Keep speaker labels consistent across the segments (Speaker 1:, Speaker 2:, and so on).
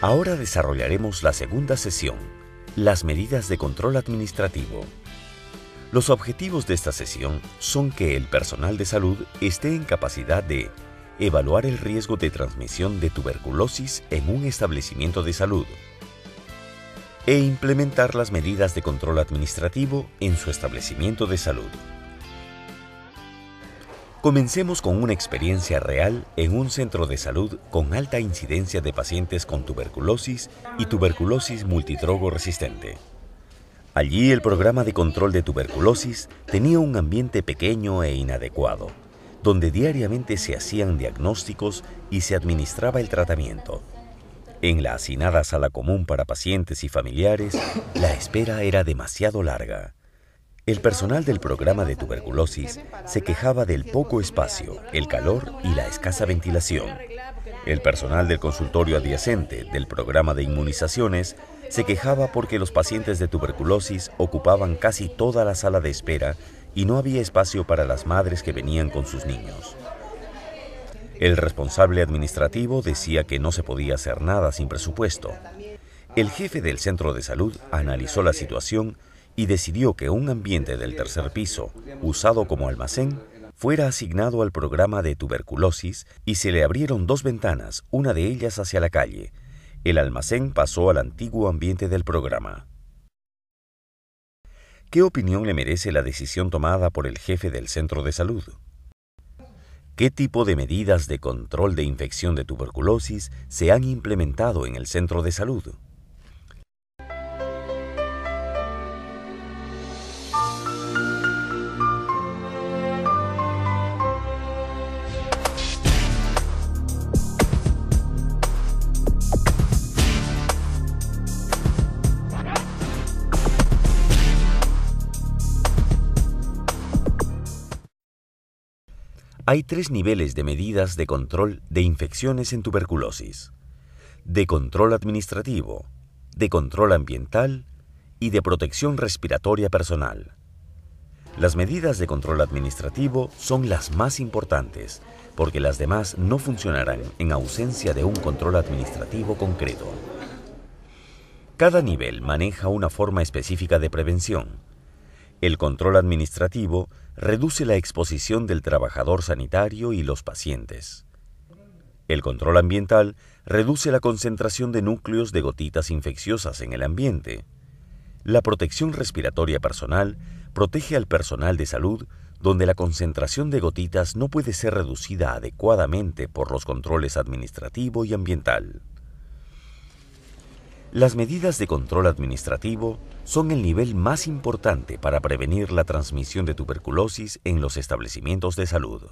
Speaker 1: Ahora desarrollaremos la segunda sesión, las medidas de control administrativo. Los objetivos de esta sesión son que el personal de salud esté en capacidad de evaluar el riesgo de transmisión de tuberculosis en un establecimiento de salud e implementar las medidas de control administrativo en su establecimiento de salud. Comencemos con una experiencia real en un centro de salud con alta incidencia de pacientes con tuberculosis y tuberculosis multidrogo resistente. Allí el programa de control de tuberculosis tenía un ambiente pequeño e inadecuado, donde diariamente se hacían diagnósticos y se administraba el tratamiento. En la hacinada sala común para pacientes y familiares, la espera era demasiado larga. El personal del programa de tuberculosis se quejaba del poco espacio, el calor y la escasa ventilación. El personal del consultorio adyacente del programa de inmunizaciones se quejaba porque los pacientes de tuberculosis ocupaban casi toda la sala de espera y no había espacio para las madres que venían con sus niños. El responsable administrativo decía que no se podía hacer nada sin presupuesto. El jefe del centro de salud analizó la situación y decidió que un ambiente del tercer piso, usado como almacén, fuera asignado al programa de tuberculosis y se le abrieron dos ventanas, una de ellas hacia la calle. El almacén pasó al antiguo ambiente del programa. ¿Qué opinión le merece la decisión tomada por el jefe del centro de salud? ¿Qué tipo de medidas de control de infección de tuberculosis se han implementado en el centro de salud? Hay tres niveles de medidas de control de infecciones en tuberculosis. De control administrativo, de control ambiental y de protección respiratoria personal. Las medidas de control administrativo son las más importantes, porque las demás no funcionarán en ausencia de un control administrativo concreto. Cada nivel maneja una forma específica de prevención. El control administrativo reduce la exposición del trabajador sanitario y los pacientes. El control ambiental reduce la concentración de núcleos de gotitas infecciosas en el ambiente. La protección respiratoria personal protege al personal de salud donde la concentración de gotitas no puede ser reducida adecuadamente por los controles administrativo y ambiental. Las medidas de control administrativo son el nivel más importante para prevenir la transmisión de tuberculosis en los establecimientos de salud.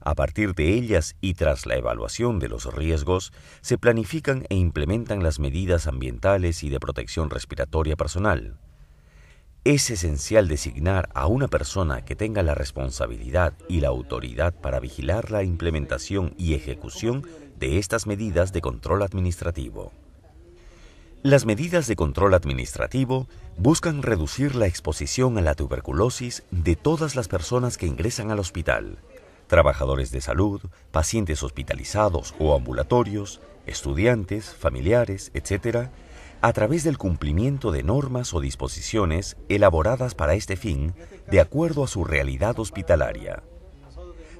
Speaker 1: A partir de ellas y tras la evaluación de los riesgos, se planifican e implementan las medidas ambientales y de protección respiratoria personal. Es esencial designar a una persona que tenga la responsabilidad y la autoridad para vigilar la implementación y ejecución de estas medidas de control administrativo. Las medidas de control administrativo buscan reducir la exposición a la tuberculosis de todas las personas que ingresan al hospital, trabajadores de salud, pacientes hospitalizados o ambulatorios, estudiantes, familiares, etc., a través del cumplimiento de normas o disposiciones elaboradas para este fin de acuerdo a su realidad hospitalaria.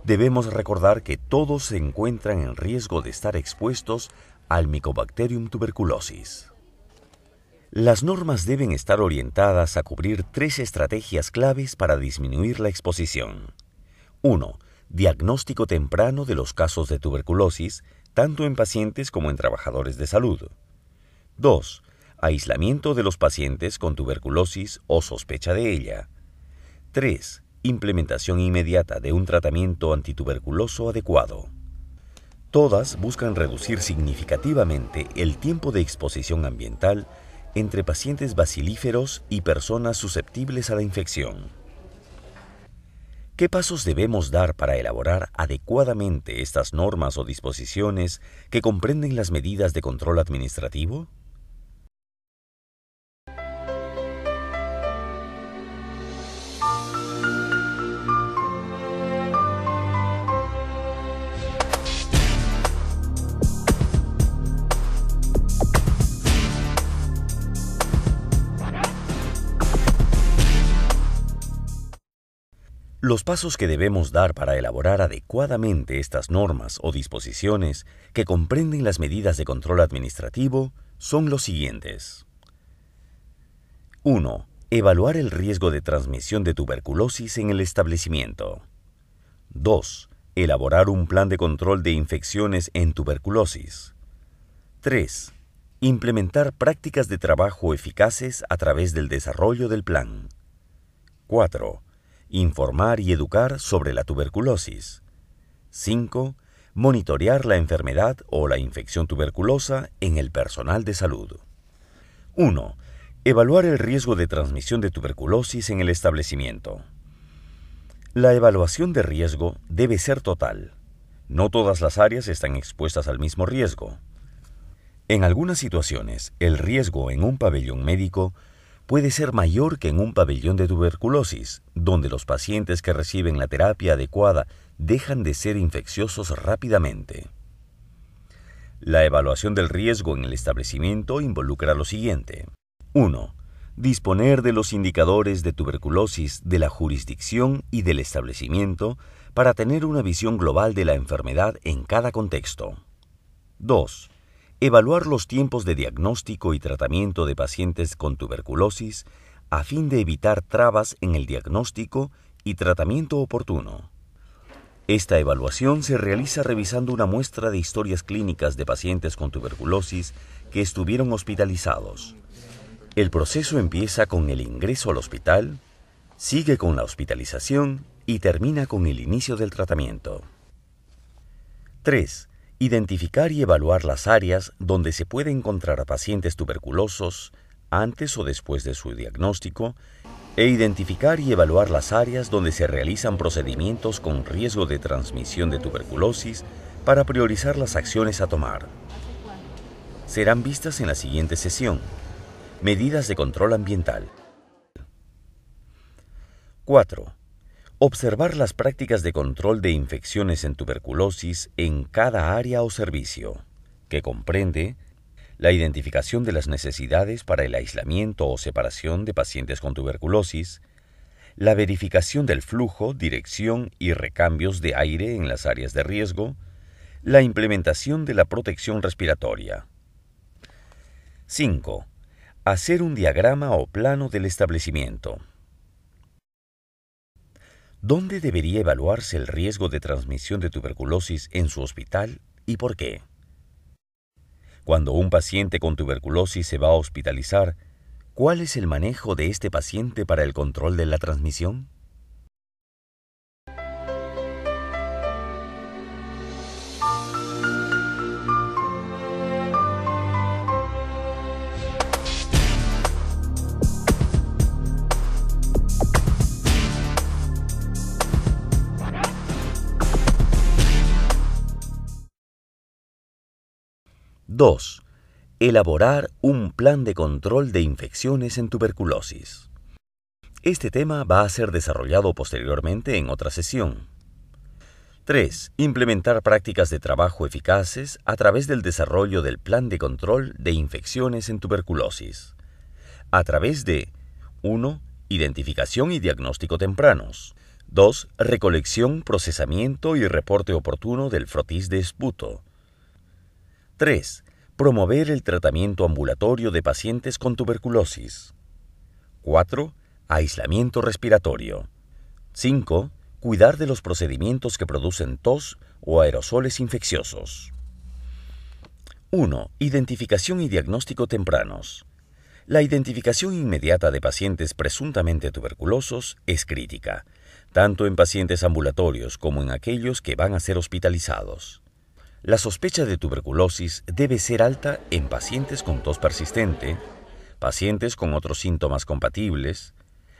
Speaker 1: Debemos recordar que todos se encuentran en riesgo de estar expuestos al Mycobacterium tuberculosis. Las normas deben estar orientadas a cubrir tres estrategias claves para disminuir la exposición. 1. Diagnóstico temprano de los casos de tuberculosis, tanto en pacientes como en trabajadores de salud. 2. Aislamiento de los pacientes con tuberculosis o sospecha de ella. 3. Implementación inmediata de un tratamiento antituberculoso adecuado. Todas buscan reducir significativamente el tiempo de exposición ambiental entre pacientes basilíferos y personas susceptibles a la infección. ¿Qué pasos debemos dar para elaborar adecuadamente estas normas o disposiciones que comprenden las medidas de control administrativo? Los pasos que debemos dar para elaborar adecuadamente estas normas o disposiciones que comprenden las medidas de control administrativo son los siguientes. 1. Evaluar el riesgo de transmisión de tuberculosis en el establecimiento. 2. Elaborar un plan de control de infecciones en tuberculosis. 3. Implementar prácticas de trabajo eficaces a través del desarrollo del plan. 4 Informar y educar sobre la tuberculosis. 5. Monitorear la enfermedad o la infección tuberculosa en el personal de salud. 1. Evaluar el riesgo de transmisión de tuberculosis en el establecimiento. La evaluación de riesgo debe ser total. No todas las áreas están expuestas al mismo riesgo. En algunas situaciones, el riesgo en un pabellón médico puede ser mayor que en un pabellón de tuberculosis, donde los pacientes que reciben la terapia adecuada dejan de ser infecciosos rápidamente. La evaluación del riesgo en el establecimiento involucra lo siguiente. 1. Disponer de los indicadores de tuberculosis de la jurisdicción y del establecimiento para tener una visión global de la enfermedad en cada contexto. 2 evaluar los tiempos de diagnóstico y tratamiento de pacientes con tuberculosis a fin de evitar trabas en el diagnóstico y tratamiento oportuno. Esta evaluación se realiza revisando una muestra de historias clínicas de pacientes con tuberculosis que estuvieron hospitalizados. El proceso empieza con el ingreso al hospital, sigue con la hospitalización y termina con el inicio del tratamiento. 3. Identificar y evaluar las áreas donde se puede encontrar a pacientes tuberculosos antes o después de su diagnóstico e identificar y evaluar las áreas donde se realizan procedimientos con riesgo de transmisión de tuberculosis para priorizar las acciones a tomar. Serán vistas en la siguiente sesión. Medidas de control ambiental. 4. Observar las prácticas de control de infecciones en tuberculosis en cada área o servicio, que comprende la identificación de las necesidades para el aislamiento o separación de pacientes con tuberculosis, la verificación del flujo, dirección y recambios de aire en las áreas de riesgo, la implementación de la protección respiratoria. 5. Hacer un diagrama o plano del establecimiento. ¿Dónde debería evaluarse el riesgo de transmisión de tuberculosis en su hospital y por qué? Cuando un paciente con tuberculosis se va a hospitalizar, ¿cuál es el manejo de este paciente para el control de la transmisión? 2. Elaborar un plan de control de infecciones en tuberculosis. Este tema va a ser desarrollado posteriormente en otra sesión. 3. Implementar prácticas de trabajo eficaces a través del desarrollo del plan de control de infecciones en tuberculosis. A través de 1. Identificación y diagnóstico tempranos. 2. Recolección, procesamiento y reporte oportuno del frotis de esputo. 3. Promover el tratamiento ambulatorio de pacientes con tuberculosis. 4. Aislamiento respiratorio. 5. Cuidar de los procedimientos que producen tos o aerosoles infecciosos. 1. Identificación y diagnóstico tempranos. La identificación inmediata de pacientes presuntamente tuberculosos es crítica, tanto en pacientes ambulatorios como en aquellos que van a ser hospitalizados. La sospecha de tuberculosis debe ser alta en pacientes con tos persistente, pacientes con otros síntomas compatibles,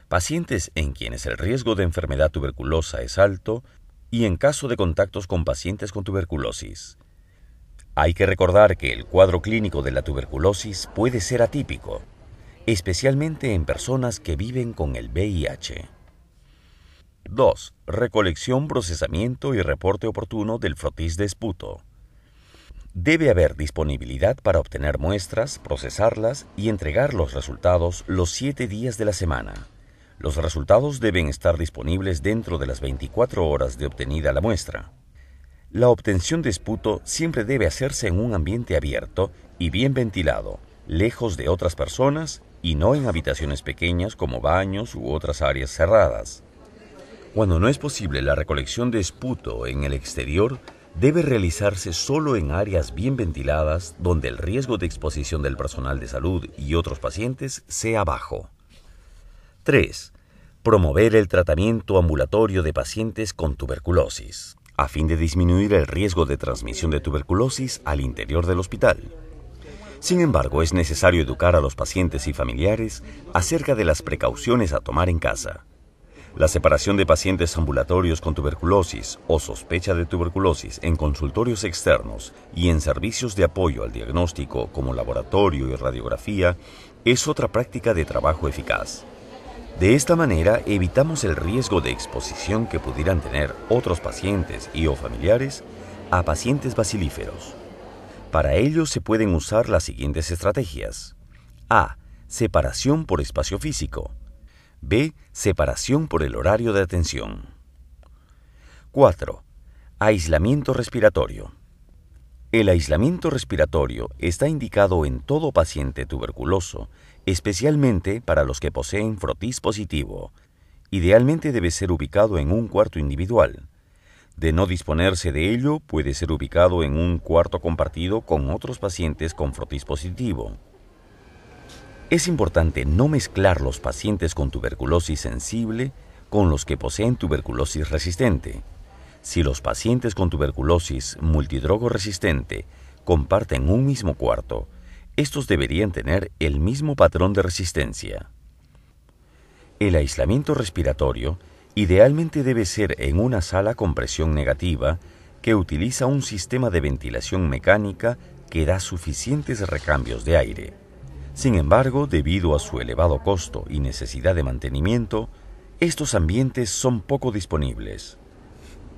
Speaker 1: pacientes en quienes el riesgo de enfermedad tuberculosa es alto y en caso de contactos con pacientes con tuberculosis. Hay que recordar que el cuadro clínico de la tuberculosis puede ser atípico, especialmente en personas que viven con el VIH. 2. Recolección, procesamiento y reporte oportuno del frotis de esputo. Debe haber disponibilidad para obtener muestras, procesarlas y entregar los resultados los siete días de la semana. Los resultados deben estar disponibles dentro de las 24 horas de obtenida la muestra. La obtención de esputo siempre debe hacerse en un ambiente abierto y bien ventilado, lejos de otras personas y no en habitaciones pequeñas como baños u otras áreas cerradas. Cuando no es posible la recolección de esputo en el exterior, debe realizarse solo en áreas bien ventiladas donde el riesgo de exposición del personal de salud y otros pacientes sea bajo. 3. Promover el tratamiento ambulatorio de pacientes con tuberculosis, a fin de disminuir el riesgo de transmisión de tuberculosis al interior del hospital. Sin embargo, es necesario educar a los pacientes y familiares acerca de las precauciones a tomar en casa. La separación de pacientes ambulatorios con tuberculosis o sospecha de tuberculosis en consultorios externos y en servicios de apoyo al diagnóstico como laboratorio y radiografía es otra práctica de trabajo eficaz. De esta manera evitamos el riesgo de exposición que pudieran tener otros pacientes y o familiares a pacientes bacilíferos. Para ello se pueden usar las siguientes estrategias. A. Separación por espacio físico. B. Separación por el horario de atención. 4. Aislamiento respiratorio. El aislamiento respiratorio está indicado en todo paciente tuberculoso, especialmente para los que poseen frotis positivo. Idealmente debe ser ubicado en un cuarto individual. De no disponerse de ello, puede ser ubicado en un cuarto compartido con otros pacientes con frotis positivo. Es importante no mezclar los pacientes con tuberculosis sensible con los que poseen tuberculosis resistente. Si los pacientes con tuberculosis multidrogo resistente comparten un mismo cuarto, estos deberían tener el mismo patrón de resistencia. El aislamiento respiratorio idealmente debe ser en una sala con presión negativa que utiliza un sistema de ventilación mecánica que da suficientes recambios de aire. Sin embargo, debido a su elevado costo y necesidad de mantenimiento, estos ambientes son poco disponibles.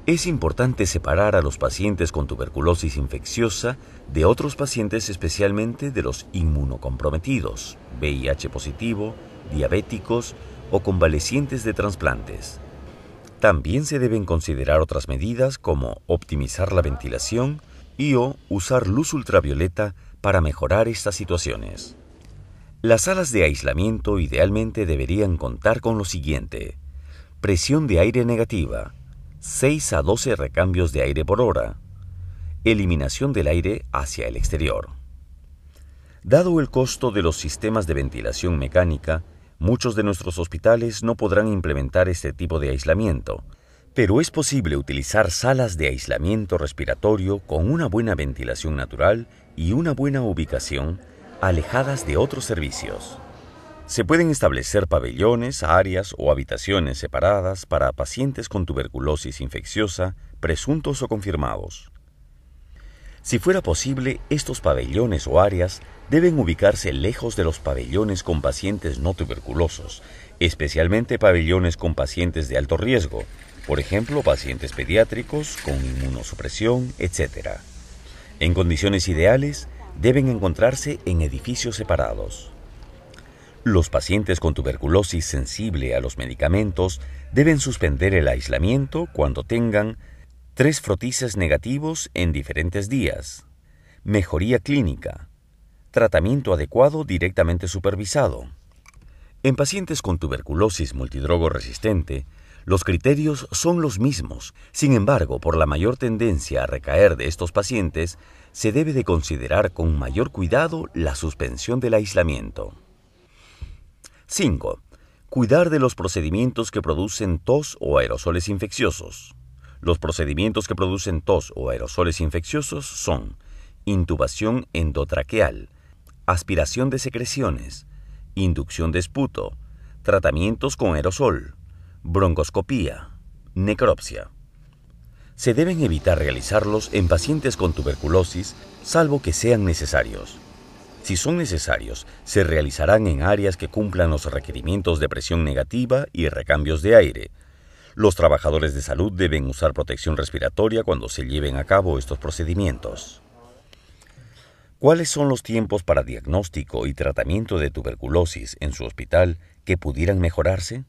Speaker 1: Es importante separar a los pacientes con tuberculosis infecciosa de otros pacientes especialmente de los inmunocomprometidos, VIH positivo, diabéticos o convalecientes de trasplantes. También se deben considerar otras medidas como optimizar la ventilación y o usar luz ultravioleta para mejorar estas situaciones. Las salas de aislamiento idealmente deberían contar con lo siguiente. Presión de aire negativa, 6 a 12 recambios de aire por hora. Eliminación del aire hacia el exterior. Dado el costo de los sistemas de ventilación mecánica, muchos de nuestros hospitales no podrán implementar este tipo de aislamiento, pero es posible utilizar salas de aislamiento respiratorio con una buena ventilación natural y una buena ubicación alejadas de otros servicios. Se pueden establecer pabellones, áreas o habitaciones separadas para pacientes con tuberculosis infecciosa, presuntos o confirmados. Si fuera posible, estos pabellones o áreas deben ubicarse lejos de los pabellones con pacientes no tuberculosos, especialmente pabellones con pacientes de alto riesgo, por ejemplo, pacientes pediátricos con inmunosupresión, etc. En condiciones ideales, deben encontrarse en edificios separados. Los pacientes con tuberculosis sensible a los medicamentos deben suspender el aislamiento cuando tengan tres frotices negativos en diferentes días, mejoría clínica, tratamiento adecuado directamente supervisado. En pacientes con tuberculosis multidrogo resistente, los criterios son los mismos, sin embargo, por la mayor tendencia a recaer de estos pacientes, se debe de considerar con mayor cuidado la suspensión del aislamiento. 5. Cuidar de los procedimientos que producen tos o aerosoles infecciosos. Los procedimientos que producen tos o aerosoles infecciosos son intubación endotraqueal, aspiración de secreciones, inducción de esputo, tratamientos con aerosol, broncoscopía, necropsia. Se deben evitar realizarlos en pacientes con tuberculosis, salvo que sean necesarios. Si son necesarios, se realizarán en áreas que cumplan los requerimientos de presión negativa y recambios de aire. Los trabajadores de salud deben usar protección respiratoria cuando se lleven a cabo estos procedimientos. ¿Cuáles son los tiempos para diagnóstico y tratamiento de tuberculosis en su hospital que pudieran mejorarse?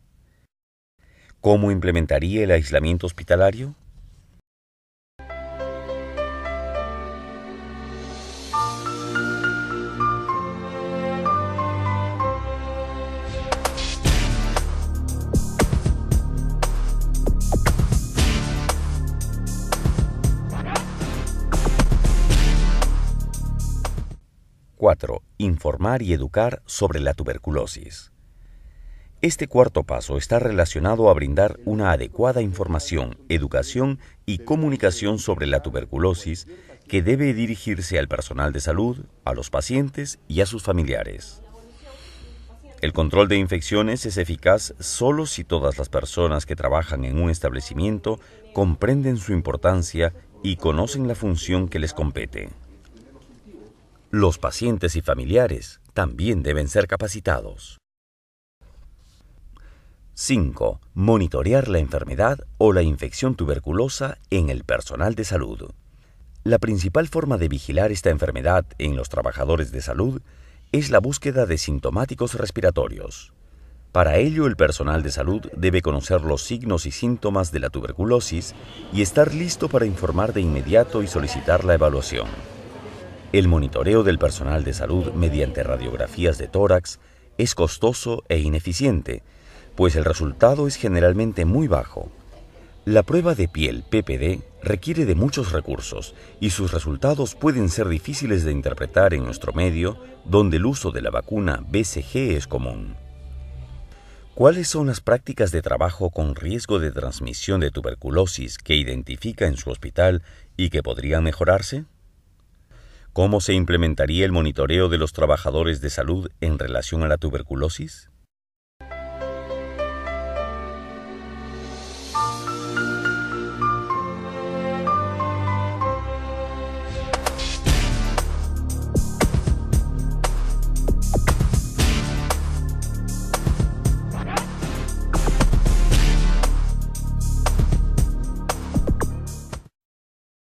Speaker 1: ¿Cómo implementaría el aislamiento hospitalario? Informar y educar sobre la tuberculosis. Este cuarto paso está relacionado a brindar una adecuada información, educación y comunicación sobre la tuberculosis que debe dirigirse al personal de salud, a los pacientes y a sus familiares. El control de infecciones es eficaz solo si todas las personas que trabajan en un establecimiento comprenden su importancia y conocen la función que les compete. Los pacientes y familiares también deben ser capacitados. 5. Monitorear la enfermedad o la infección tuberculosa en el personal de salud. La principal forma de vigilar esta enfermedad en los trabajadores de salud es la búsqueda de sintomáticos respiratorios. Para ello, el personal de salud debe conocer los signos y síntomas de la tuberculosis y estar listo para informar de inmediato y solicitar la evaluación. El monitoreo del personal de salud mediante radiografías de tórax es costoso e ineficiente, pues el resultado es generalmente muy bajo. La prueba de piel PPD requiere de muchos recursos y sus resultados pueden ser difíciles de interpretar en nuestro medio, donde el uso de la vacuna BCG es común. ¿Cuáles son las prácticas de trabajo con riesgo de transmisión de tuberculosis que identifica en su hospital y que podrían mejorarse? ¿Cómo se implementaría el monitoreo de los trabajadores de salud en relación a la tuberculosis?